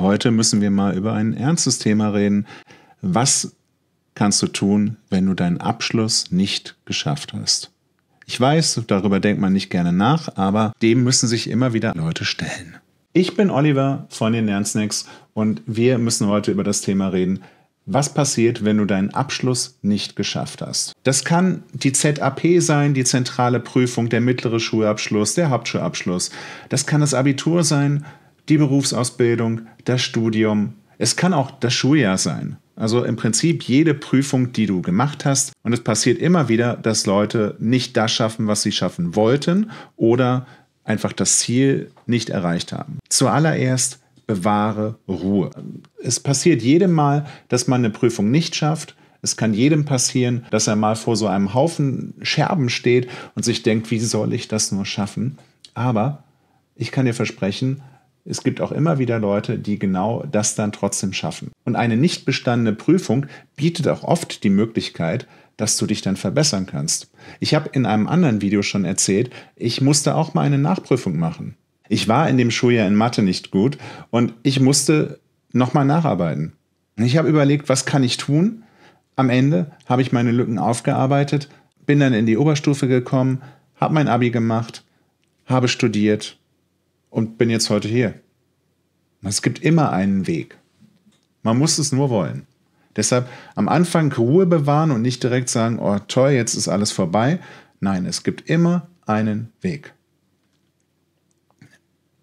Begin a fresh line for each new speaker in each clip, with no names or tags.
Heute müssen wir mal über ein ernstes Thema reden. Was kannst du tun, wenn du deinen Abschluss nicht geschafft hast? Ich weiß, darüber denkt man nicht gerne nach, aber dem müssen sich immer wieder Leute stellen. Ich bin Oliver von den Lernsnacks und wir müssen heute über das Thema reden, was passiert, wenn du deinen Abschluss nicht geschafft hast. Das kann die ZAP sein, die zentrale Prüfung, der mittlere Schulabschluss, der Hauptschulabschluss. Das kann das Abitur sein, die Berufsausbildung, das Studium. Es kann auch das Schuljahr sein. Also im Prinzip jede Prüfung, die du gemacht hast. Und es passiert immer wieder, dass Leute nicht das schaffen, was sie schaffen wollten oder einfach das Ziel nicht erreicht haben. Zuallererst bewahre Ruhe. Es passiert jedem Mal, dass man eine Prüfung nicht schafft. Es kann jedem passieren, dass er mal vor so einem Haufen Scherben steht und sich denkt, wie soll ich das nur schaffen? Aber ich kann dir versprechen, es gibt auch immer wieder Leute, die genau das dann trotzdem schaffen. Und eine nicht bestandene Prüfung bietet auch oft die Möglichkeit, dass du dich dann verbessern kannst. Ich habe in einem anderen Video schon erzählt, ich musste auch mal eine Nachprüfung machen. Ich war in dem Schuljahr in Mathe nicht gut und ich musste nochmal nacharbeiten. Ich habe überlegt, was kann ich tun? Am Ende habe ich meine Lücken aufgearbeitet, bin dann in die Oberstufe gekommen, habe mein ABI gemacht, habe studiert und bin jetzt heute hier. Es gibt immer einen Weg. Man muss es nur wollen. Deshalb am Anfang Ruhe bewahren und nicht direkt sagen, oh toll, jetzt ist alles vorbei. Nein, es gibt immer einen Weg.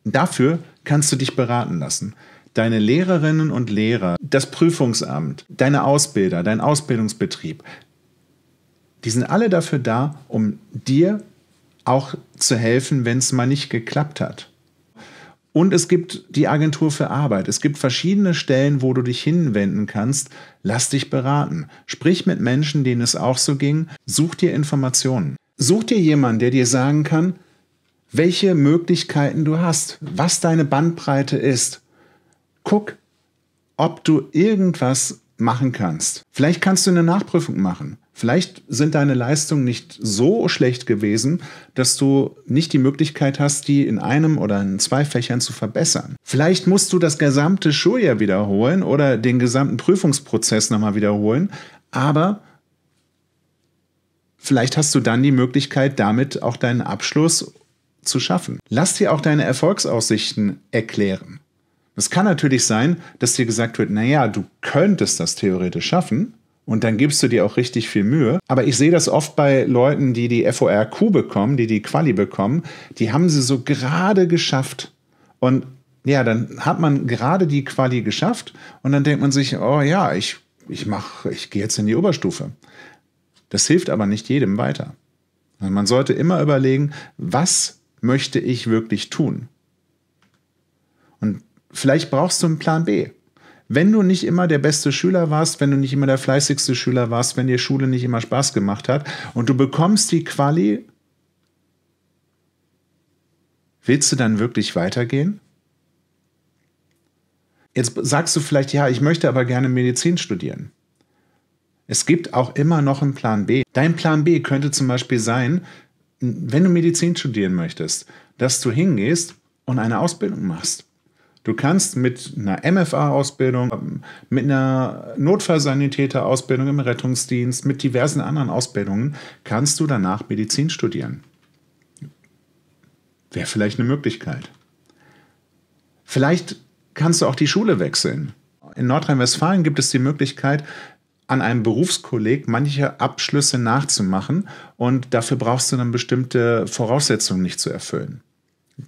Dafür kannst du dich beraten lassen. Deine Lehrerinnen und Lehrer, das Prüfungsamt, deine Ausbilder, dein Ausbildungsbetrieb, die sind alle dafür da, um dir auch zu helfen, wenn es mal nicht geklappt hat. Und es gibt die Agentur für Arbeit. Es gibt verschiedene Stellen, wo du dich hinwenden kannst. Lass dich beraten. Sprich mit Menschen, denen es auch so ging. Such dir Informationen. Such dir jemanden, der dir sagen kann, welche Möglichkeiten du hast, was deine Bandbreite ist. Guck, ob du irgendwas machen kannst. Vielleicht kannst du eine Nachprüfung machen. Vielleicht sind deine Leistungen nicht so schlecht gewesen, dass du nicht die Möglichkeit hast, die in einem oder in zwei Fächern zu verbessern. Vielleicht musst du das gesamte Schuljahr wiederholen oder den gesamten Prüfungsprozess nochmal wiederholen, aber vielleicht hast du dann die Möglichkeit, damit auch deinen Abschluss zu schaffen. Lass dir auch deine Erfolgsaussichten erklären. Es kann natürlich sein, dass dir gesagt wird, naja, du könntest das theoretisch schaffen, und dann gibst du dir auch richtig viel Mühe. Aber ich sehe das oft bei Leuten, die die FORQ bekommen, die die Quali bekommen, die haben sie so gerade geschafft. Und ja, dann hat man gerade die Quali geschafft und dann denkt man sich, oh ja, ich, ich mach, ich gehe jetzt in die Oberstufe. Das hilft aber nicht jedem weiter. man sollte immer überlegen, was möchte ich wirklich tun? Und vielleicht brauchst du einen Plan B wenn du nicht immer der beste Schüler warst, wenn du nicht immer der fleißigste Schüler warst, wenn dir Schule nicht immer Spaß gemacht hat und du bekommst die Quali, willst du dann wirklich weitergehen? Jetzt sagst du vielleicht, ja, ich möchte aber gerne Medizin studieren. Es gibt auch immer noch einen Plan B. Dein Plan B könnte zum Beispiel sein, wenn du Medizin studieren möchtest, dass du hingehst und eine Ausbildung machst. Du kannst mit einer MFA-Ausbildung, mit einer Notfallsanitäter-Ausbildung im Rettungsdienst, mit diversen anderen Ausbildungen, kannst du danach Medizin studieren. Wäre vielleicht eine Möglichkeit. Vielleicht kannst du auch die Schule wechseln. In Nordrhein-Westfalen gibt es die Möglichkeit, an einem Berufskolleg manche Abschlüsse nachzumachen und dafür brauchst du dann bestimmte Voraussetzungen nicht zu erfüllen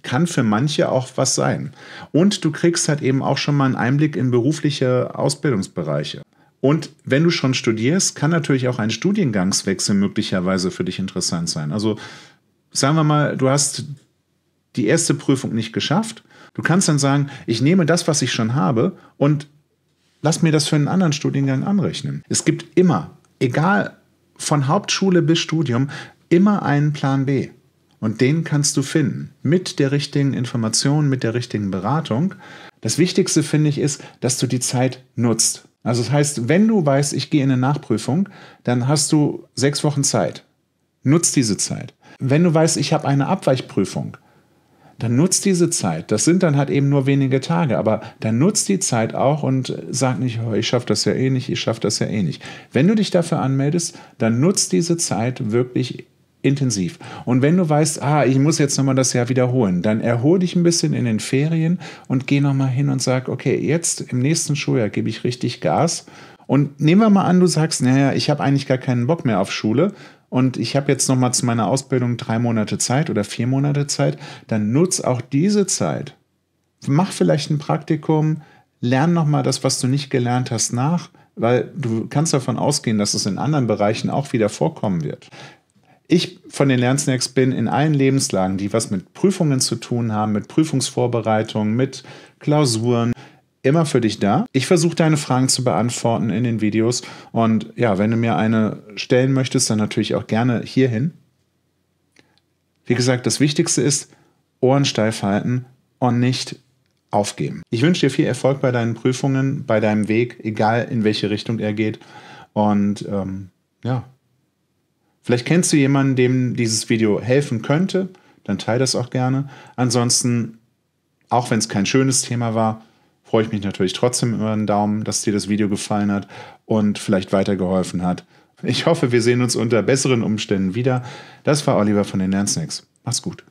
kann für manche auch was sein. Und du kriegst halt eben auch schon mal einen Einblick in berufliche Ausbildungsbereiche. Und wenn du schon studierst, kann natürlich auch ein Studiengangswechsel möglicherweise für dich interessant sein. Also sagen wir mal, du hast die erste Prüfung nicht geschafft. Du kannst dann sagen, ich nehme das, was ich schon habe und lass mir das für einen anderen Studiengang anrechnen. Es gibt immer, egal von Hauptschule bis Studium, immer einen Plan B. Und den kannst du finden. Mit der richtigen Information, mit der richtigen Beratung. Das Wichtigste, finde ich, ist, dass du die Zeit nutzt. Also das heißt, wenn du weißt, ich gehe in eine Nachprüfung, dann hast du sechs Wochen Zeit. Nutz diese Zeit. Wenn du weißt, ich habe eine Abweichprüfung, dann nutzt diese Zeit. Das sind dann halt eben nur wenige Tage, aber dann nutzt die Zeit auch und sag nicht, oh, ich schaffe das ja eh nicht, ich schaffe das ja eh nicht. Wenn du dich dafür anmeldest, dann nutzt diese Zeit wirklich intensiv. Und wenn du weißt, ah, ich muss jetzt nochmal das Jahr wiederholen, dann erhole dich ein bisschen in den Ferien und geh nochmal hin und sag, okay, jetzt im nächsten Schuljahr gebe ich richtig Gas. Und nehmen wir mal an, du sagst, naja, ich habe eigentlich gar keinen Bock mehr auf Schule und ich habe jetzt nochmal zu meiner Ausbildung drei Monate Zeit oder vier Monate Zeit, dann nutz auch diese Zeit. Mach vielleicht ein Praktikum, lern nochmal das, was du nicht gelernt hast, nach weil du kannst davon ausgehen, dass es in anderen Bereichen auch wieder vorkommen wird. Ich von den Lernsnacks bin in allen Lebenslagen, die was mit Prüfungen zu tun haben, mit Prüfungsvorbereitungen, mit Klausuren, immer für dich da. Ich versuche deine Fragen zu beantworten in den Videos. Und ja, wenn du mir eine stellen möchtest, dann natürlich auch gerne hierhin. Wie gesagt, das Wichtigste ist, Ohren steif halten und nicht aufgeben. Ich wünsche dir viel Erfolg bei deinen Prüfungen, bei deinem Weg, egal in welche Richtung er geht. Und ähm, ja. Vielleicht kennst du jemanden, dem dieses Video helfen könnte, dann teile das auch gerne. Ansonsten, auch wenn es kein schönes Thema war, freue ich mich natürlich trotzdem über einen Daumen, dass dir das Video gefallen hat und vielleicht weitergeholfen hat. Ich hoffe, wir sehen uns unter besseren Umständen wieder. Das war Oliver von den Lernsnacks. Mach's gut.